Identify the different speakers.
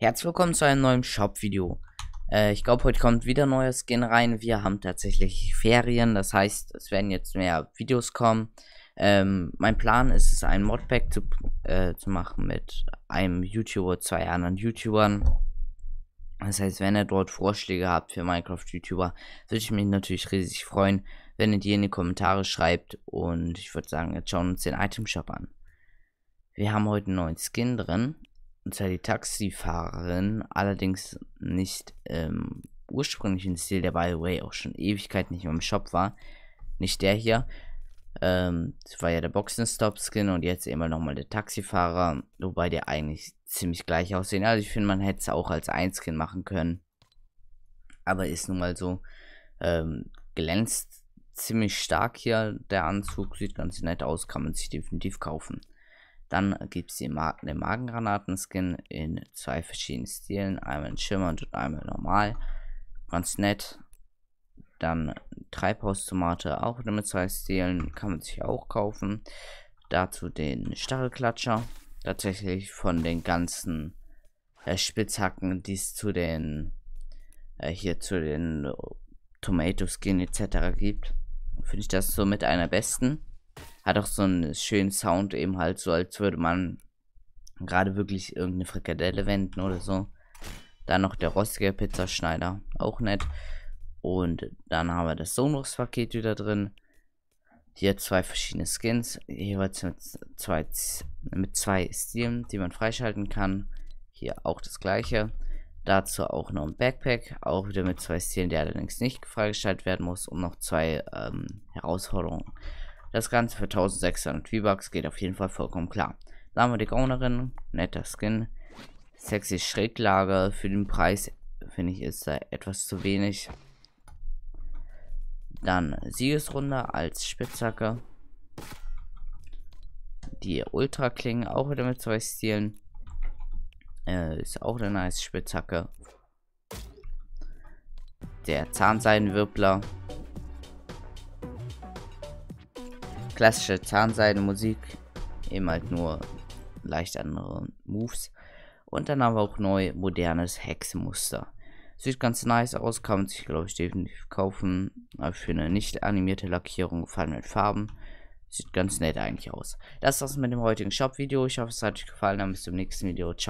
Speaker 1: Herzlich willkommen zu einem neuen Shop-Video. Äh, ich glaube, heute kommt wieder neuer Skin rein. Wir haben tatsächlich Ferien, das heißt, es werden jetzt mehr Videos kommen. Ähm, mein Plan ist es, ein Modpack zu, äh, zu machen mit einem YouTuber, zwei anderen YouTubern. Das heißt, wenn ihr dort Vorschläge habt für Minecraft-YouTuber, würde ich mich natürlich riesig freuen, wenn ihr die in die Kommentare schreibt. Und ich würde sagen, jetzt schauen wir uns den Item Shop an. Wir haben heute einen neuen Skin drin und zwar die Taxifahrerin, allerdings nicht im ähm, ursprünglichen Stil, der by the way auch schon Ewigkeit nicht mehr im Shop war. Nicht der hier. Ähm, das war ja der boxenstop skin und jetzt immer nochmal der Taxifahrer, wobei die eigentlich ziemlich gleich aussehen. Also ich finde, man hätte es auch als Einskin machen können. Aber ist nun mal so. Ähm, glänzt ziemlich stark hier. Der Anzug sieht ganz nett aus, kann man sich definitiv kaufen. Dann gibt es den Magengranaten-Skin in zwei verschiedenen Stilen, einmal in schimmernd und einmal normal. Ganz nett. Dann Treibhaustomate auch nur mit zwei Stilen, kann man sich auch kaufen. Dazu den Stachelklatscher. Tatsächlich von den ganzen äh, Spitzhacken, die es zu den äh, hier zu den Tomato Skin etc. gibt, finde ich das so mit einer besten. Hat auch so einen schönen Sound eben halt, so als würde man gerade wirklich irgendeine Frikadelle wenden oder so. Dann noch der rostige Pizzaschneider, auch nett. Und dann haben wir das Sonos-Paket wieder drin. Hier zwei verschiedene Skins, jeweils mit zwei, mit zwei Stilen, die man freischalten kann. Hier auch das gleiche. Dazu auch noch ein Backpack, auch wieder mit zwei Stilen, der allerdings nicht freigeschaltet werden muss, um noch zwei ähm, Herausforderungen das Ganze für 1600 V-Bucks geht auf jeden Fall vollkommen klar. Da haben wir die Ownerin, netter Skin, sexy Schräglage, für den Preis finde ich ist da etwas zu wenig. Dann Siegesrunde als Spitzhacke. Die Ultra Klinge auch wieder mit zwei Stilen. Äh, ist auch eine nice Spitzhacke. Der Zahnseidenwirbler Klassische Zahnseide-Musik, eben halt nur leicht andere Moves. Und dann aber auch neu modernes Hexenmuster. Sieht ganz nice aus, kann man sich glaube ich definitiv kaufen. Aber äh, für eine nicht animierte Lackierung gefallen mit Farben. Sieht ganz nett eigentlich aus. Das war's mit dem heutigen Shop-Video. Ich hoffe, es hat euch gefallen. Dann bis zum nächsten Video. Ciao.